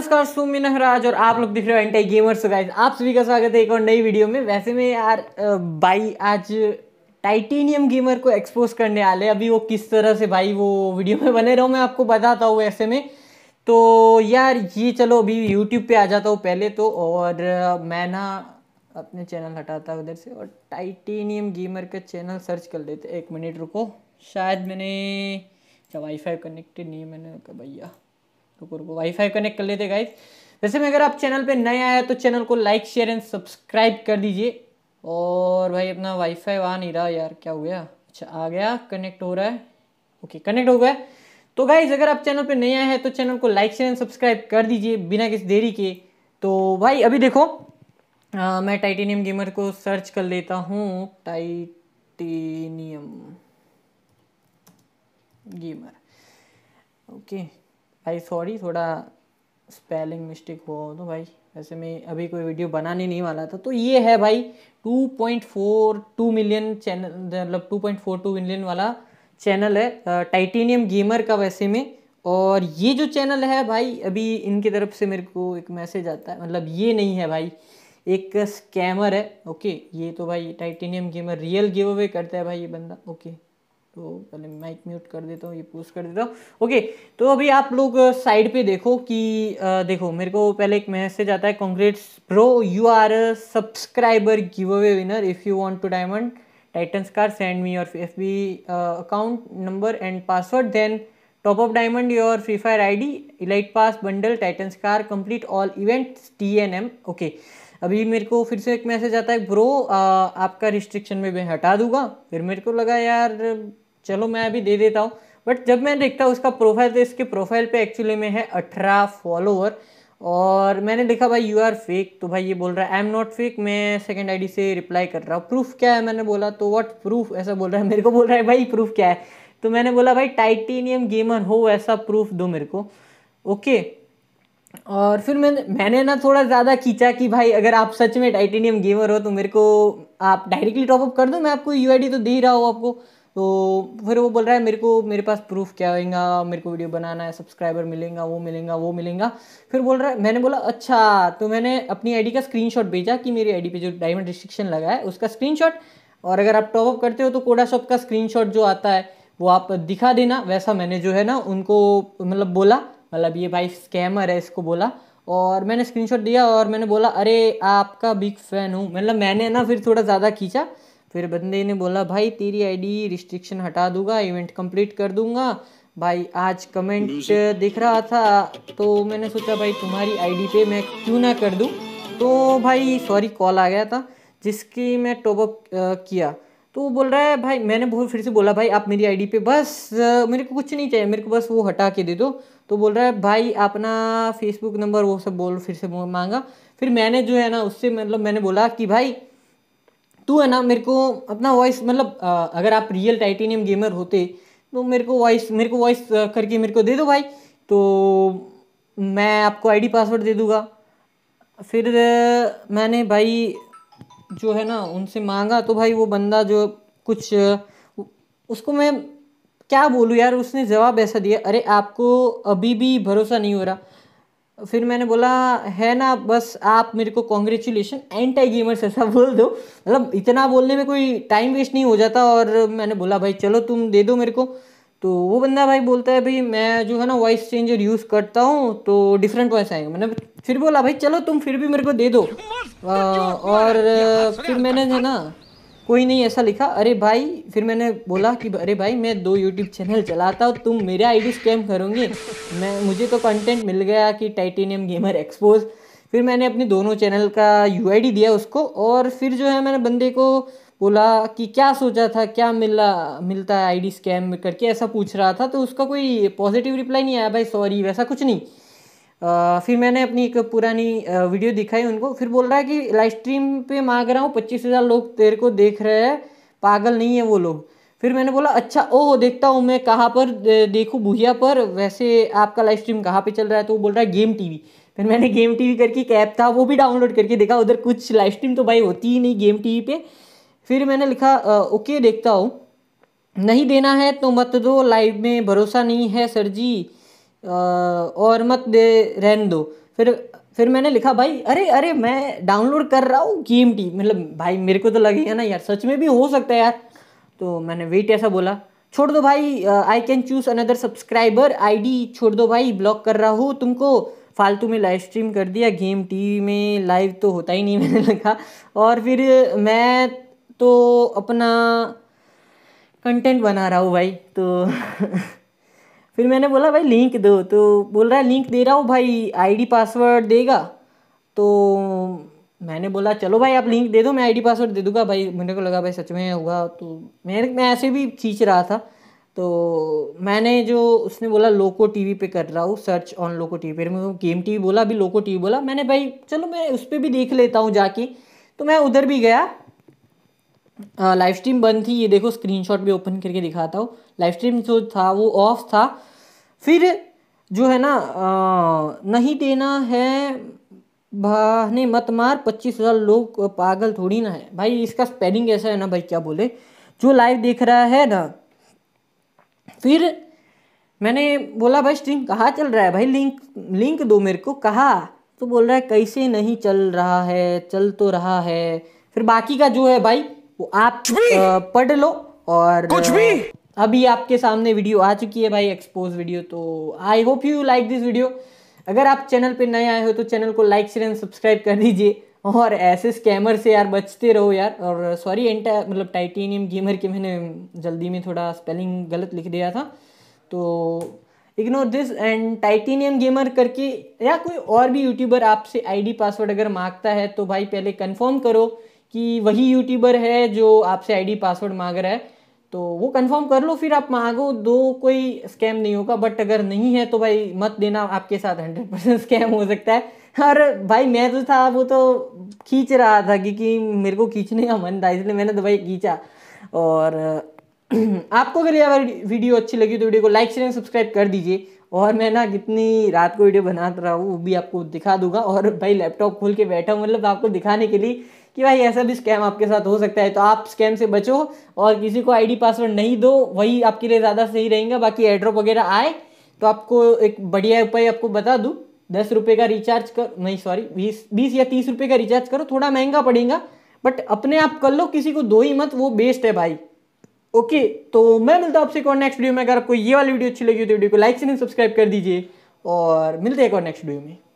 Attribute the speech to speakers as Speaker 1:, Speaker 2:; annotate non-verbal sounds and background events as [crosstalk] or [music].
Speaker 1: नमस्कार सुमी नहराज और आप लोग दिख रहे हो एंटाई गेमर्स गाइस आप सभी का स्वागत है एक और नई वीडियो में वैसे में यार भाई आज टाइटेनियम गेमर को एक्सपोज करने वाले अभी वो किस तरह से भाई वो वीडियो में बने रहो मैं आपको बताता हूँ ऐसे में तो यार ये चलो अभी यूट्यूब पे आ जाता हूँ पहले तो और मैं ना अपने चैनल हटाता उधर से और टाइटेनियम गेमर का चैनल सर्च कर लेते एक मिनट रुको शायद मैंने अच्छा वाईफाई कनेक्टेड नहीं मैंने कहा भैया रुको रुको वाईफाई कनेक्ट कर लेते गाइज वैसे में अगर आप चैनल पे नए आए तो चैनल को लाइक शेयर एंड सब्सक्राइब कर दीजिए और भाई अपना वाईफाई आ नहीं रहा यार क्या हो गया अच्छा आ गया कनेक्ट हो रहा है ओके कनेक्ट हो गया तो गाइज अगर आप चैनल पर नए आए हैं तो चैनल को लाइक शेयर एंड सब्सक्राइब कर दीजिए बिना किसी देरी के तो भाई अभी देखो आ, मैं टाइटेनियम गेमर को सर्च कर लेता हूँ टाइटेनियम गेमर ओके भाई सॉरी थोड़ा स्पेलिंग मिस्टेक हुआ हो तो भाई वैसे मैं अभी कोई वीडियो बनाने नहीं वाला था तो ये है भाई 2.42 मिलियन चैनल मतलब 2.42 मिलियन वाला चैनल है टाइटेनियम गेमर का वैसे में और ये जो चैनल है भाई अभी इनकी तरफ से मेरे को एक मैसेज आता है मतलब ये नहीं है भाई एक स्कैमर है ओके ये तो भाई Titanium Gamer real give away करता है भाई ये बंदा ओके तो पहले माइक म्यूट कर देता हूँ ये पोस्ट कर देता हूँ ओके तो अभी आप लोग साइड पे देखो कि आ, देखो मेरे को पहले एक मैसेज आता है congrats pro you are subscriber give away winner if you want to diamond titan scar send me your F B account number and password then top of diamond your Free Fire I D elite pass bundle titan scar complete all events T N M okay अभी मेरे को फिर से एक message आता है bro आपका restriction में मैं हटा दूंगा फिर मेरे को लगा यार चलो मैं अभी दे देता हूँ बट जब मैं देखता हूँ उसका प्रोफाइल तो इसके प्रोफाइल पे एक्चुअली में है अठारह फॉलोअर और मैंने देखा भाई यू आर फेक तो भाई ये बोल रहा है आई एम नॉट फेक मैं सेकंड आईडी से रिप्लाई कर रहा हूँ प्रूफ क्या है मैंने बोला तो व्हाट प्रूफ ऐसा बोल रहा है मेरे को बोल रहा है भाई प्रूफ क्या है तो मैंने बोला भाई टाइटेनियम गेमर हो ऐसा प्रूफ दो मेरे को ओके okay, और फिर मैं मैंने ना थोड़ा ज़्यादा खींचा कि भाई अगर आप सच में टाइटेनियम गेमर हो तो मेरे को आप डायरेक्टली टॉपअप कर दो मैं आपको यू तो दे ही रहा हूँ आपको तो फिर वो बोल रहा है मेरे को मेरे पास प्रूफ क्या होएगा मेरे को वीडियो बनाना है सब्सक्राइबर मिलेगा वो मिलेगा वो मिलेगा फिर बोल रहा है मैंने बोला अच्छा तो मैंने अपनी आईडी का स्क्रीनशॉट भेजा कि मेरी आईडी पे जो डायमंड रिस्ट्रिक्शन लगा है उसका स्क्रीनशॉट और अगर आप टॉपअप करते हो तो कोडा शॉप का स्क्रीन जो आता है वो आप दिखा देना वैसा मैंने जो है ना उनको मतलब बोला मतलब ये भाई स्कैमर है इसको बोला और मैंने स्क्रीनशॉट दिया और मैंने बोला अरे आपका बिग फैन हूँ मतलब मैंने ना फिर थोड़ा ज़्यादा खींचा फिर बंदे ने बोला भाई तेरी आईडी रिस्ट्रिक्शन हटा दूंगा इवेंट कंप्लीट कर दूंगा भाई आज कमेंट दिख रहा था तो मैंने सोचा भाई तुम्हारी आईडी पे मैं क्यों ना कर दूँ तो भाई सॉरी कॉल आ गया था जिसकी मैं टॉपअप किया तो वो बोल रहा है भाई मैंने बहुत फिर से बोला भाई आप मेरी आईडी पे बस मेरे को कुछ नहीं चाहिए मेरे को बस वो हटा के दे दो तो बोल रहा है भाई अपना फेसबुक नंबर वो सब बोल फिर से मांगा फिर मैंने जो है ना उससे मतलब मैंने बोला कि भाई तू है ना मेरे को अपना वॉइस मतलब अगर आप रियल टाइटेनियम गेमर होते तो मेरे को वॉइस मेरे को वॉइस करके मेरे को दे दो भाई तो मैं आपको आईडी पासवर्ड दे दूँगा फिर मैंने भाई जो है ना उनसे मांगा तो भाई वो बंदा जो कुछ उसको मैं क्या बोलूँ यार उसने जवाब ऐसा दिया अरे आपको अभी भी भरोसा नहीं हो रहा फिर मैंने बोला है ना बस आप मेरे को कॉन्ग्रेचुलेशन एंटी गेमर्स ऐसा [laughs] बोल दो मतलब इतना बोलने में कोई टाइम वेस्ट नहीं हो जाता और मैंने बोला भाई चलो तुम दे दो मेरे को तो वो बंदा भाई बोलता है भाई मैं जो है ना वॉइस चेंजर यूज़ करता हूँ तो डिफरेंट वॉइस आएंगे मैंने फिर बोला भाई चलो तुम फिर भी मेरे को दे दो आ, और फिर मैंने है ना कोई नहीं ऐसा लिखा अरे भाई फिर मैंने बोला कि अरे भाई मैं दो यूट्यूब चैनल चलाता हूँ तुम आई आईडी स्कैम करोगे मैं मुझे तो कंटेंट मिल गया कि टाइटेनियम गेमर एक्सपोज फिर मैंने अपने दोनों चैनल का यू दिया उसको और फिर जो है मैंने बंदे को बोला कि क्या सोचा था क्या मिला मिलता है आईडी स्कैम करके ऐसा पूछ रहा था तो उसका कोई पॉजिटिव रिप्लाई नहीं आया भाई सॉरी वैसा कुछ नहीं आ, फिर मैंने अपनी एक पुरानी वीडियो दिखाई उनको फिर बोल रहा है कि लाइव स्ट्रीम पे मांग रहा हूँ पच्चीस हज़ार लोग तेरे को देख रहे हैं पागल नहीं है वो लोग फिर मैंने बोला अच्छा ओह देखता हूँ मैं कहाँ पर देखूँ भूया पर वैसे आपका लाइव स्ट्रीम कहाँ पर चल रहा है तो वो बोल रहा है गेम टी फिर मैंने गेम टी करके एक ऐप था वो भी डाउनलोड करके देखा उधर कुछ लाइव स्ट्रीम तो भाई होती ही नहीं गेम टी पर फिर मैंने लिखा ओके देखता हूँ नहीं देना है तो मत दो लाइव में भरोसा नहीं है सर जी और मत दे रहन दो फिर फिर मैंने लिखा भाई अरे अरे मैं डाउनलोड कर रहा हूँ गेम टी मतलब भाई मेरे को तो लगेगा ना यार सच में भी हो सकता है यार तो मैंने वेट ऐसा बोला छोड़ दो भाई I can choose another subscriber ID छोड़ दो भाई ब्लॉक कर रहा हूँ तुमको फालतू में लाइव स्ट्रीम कर दिया गेम टीवी में लाइव तो होता ही नहीं [laughs] मैंने लिखा और फिर मैं तो अपना कंटेंट बना रहा हूँ भाई तो [laughs] फिर मैंने बोला भाई लिंक दो तो बोल रहा है लिंक दे रहा हूँ भाई आईडी पासवर्ड देगा तो मैंने बोला चलो भाई आप लिंक दे दो मैं आईडी पासवर्ड दे दूंगा भाई मेरे को लगा भाई सच में होगा तो मैं मैं ऐसे भी खींच रहा था तो मैंने जो उसने बोला लोको टीवी पे कर रहा हूँ सर्च ऑन लोको टीवी वी मैं गेम टीवी बोला अभी लोको टीवी बोला मैंने भाई चलो मैं उस पर भी देख लेता हूँ जाके तो मैं उधर भी गया लाइव स्ट्रीम बंद थी ये देखो स्क्रीनशॉट भी ओपन करके दिखाता हूँ लाइव स्ट्रीम जो था वो ऑफ था फिर जो है ना आ, नहीं देना है भाने मत मार पच्चीस हज़ार लोग पागल थोड़ी ना है भाई इसका स्पेलिंग ऐसा है ना भाई क्या बोले जो लाइव देख रहा है ना फिर मैंने बोला भाई स्ट्रीम कहाँ चल रहा है भाई लिंक लिंक दो मेरे को कहा तो बोल रहा है कैसे नहीं चल रहा है चल तो रहा है फिर बाकी का जो है भाई वो तो आप पढ़ लो और कुछ भी अभी आपके सामने वीडियो आ चुकी है भाई एक्सपोज वीडियो तो I hope you like this video अगर आप चैनल पे नए आए हो तो चैनल को लाइक शेयर एंड सब्सक्राइब कर दीजिए और ऐसे स्कैमर से यार बचते रहो यार और सॉरी एंटा मतलब टाइटेनियम गेमर के मैंने जल्दी में थोड़ा स्पेलिंग गलत लिख दिया था तो ignore this and Titanium Gamer करके या कोई और भी यूट्यूबर आपसे आईडी पासवर्ड अगर मांगता है तो भाई पहले कंफर्म करो कि वही यूट्यूबर है जो आपसे आईडी पासवर्ड मांग रहा है तो वो कंफर्म कर लो फिर आप मांगो दो कोई स्कैम नहीं होगा बट अगर नहीं है तो भाई मत देना आपके साथ हंड्रेड परसेंट स्कैम हो सकता है और भाई मैं तो था वो तो खींच रहा था क्योंकि मेरे को खींचने का मन था इसलिए मैंने तो भाई खींचा और [clears throat] आपको अगर यह वीडियो अच्छी लगी तो वीडियो को लाइक शेयर सब्सक्राइब कर दीजिए और मैं ना कितनी रात को वीडियो बनाता रहा हूँ वो भी आपको दिखा दूंगा और भाई लैपटॉप खोल के बैठा हूँ मतलब आपको दिखाने के लिए कि भाई ऐसा भी स्कैम आपके साथ हो सकता है तो आप स्कैम से बचो और किसी को आईडी पासवर्ड नहीं दो वही आपके लिए ज़्यादा सही रहेगा बाकी एड्रॉप वगैरह आए तो आपको एक बढ़िया उपाय आपको बता दूँ दस रुपये का रिचार्ज कर नहीं सॉरी बीस बीस या तीस रुपये का रिचार्ज करो थोड़ा महंगा पड़ेगा बट अपने आप कर लो किसी को दो ही मत वो बेस्ट है भाई ओके तो मैं मिलता हूँ आपसे एक और नेक्स्ट वीडियो में अगर आपको ये वाली वीडियो अच्छी लगी हो तो वीडियो को लाइक से नहीं सब्सक्राइब कर दीजिए और मिलते हैं एक और नेक्स्ट वीडियो में